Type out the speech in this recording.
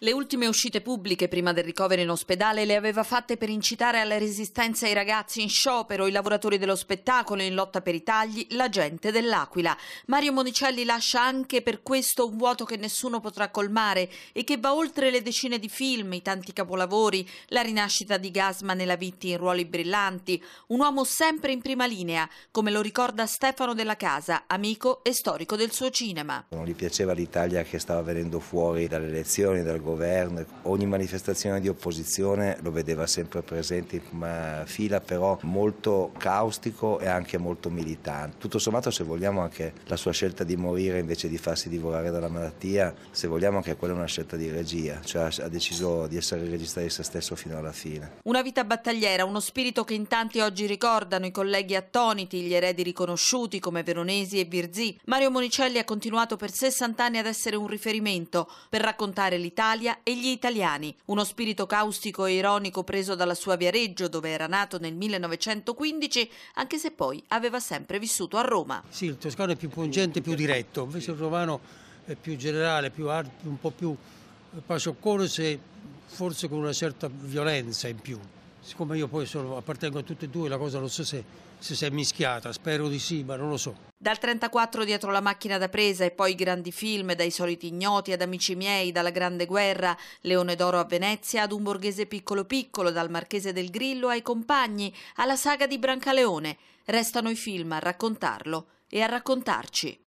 Le ultime uscite pubbliche prima del ricovero in ospedale le aveva fatte per incitare alla resistenza i ragazzi in sciopero, i lavoratori dello spettacolo in lotta per i tagli, la gente dell'Aquila. Mario Monicelli lascia anche per questo un vuoto che nessuno potrà colmare e che va oltre le decine di film, i tanti capolavori, la rinascita di Gasman e la Vitti in ruoli brillanti, un uomo sempre in prima linea, come lo ricorda Stefano Della Casa, amico e storico del suo cinema. Non gli piaceva l'Italia che stava venendo fuori dalle elezioni, dal governo governo, ogni manifestazione di opposizione lo vedeva sempre presente in prima fila, però molto caustico e anche molto militante. Tutto sommato se vogliamo anche la sua scelta di morire invece di farsi divorare dalla malattia, se vogliamo anche quella è una scelta di regia, cioè ha deciso di essere il regista di se stesso fino alla fine. Una vita battagliera, uno spirito che in tanti oggi ricordano, i colleghi attoniti, gli eredi riconosciuti come Veronesi e Virzì. Mario Monicelli ha continuato per 60 anni ad essere un riferimento per raccontare l'Italia l'Italia e gli italiani. Uno spirito caustico e ironico preso dalla sua Viareggio, dove era nato nel 1915, anche se poi aveva sempre vissuto a Roma. Sì, il toscano è più pungente, più diretto, invece il romano è più generale, più art, un po' più eh, pascioccorso e forse con una certa violenza in più siccome io poi sono, appartengo a tutte e due, la cosa non so se, se si è mischiata, spero di sì, ma non lo so. Dal 34 dietro la macchina da presa e poi grandi film, dai soliti ignoti ad amici miei, dalla Grande Guerra, Leone d'Oro a Venezia, ad un borghese piccolo piccolo, dal Marchese del Grillo ai compagni, alla saga di Brancaleone, restano i film a raccontarlo e a raccontarci.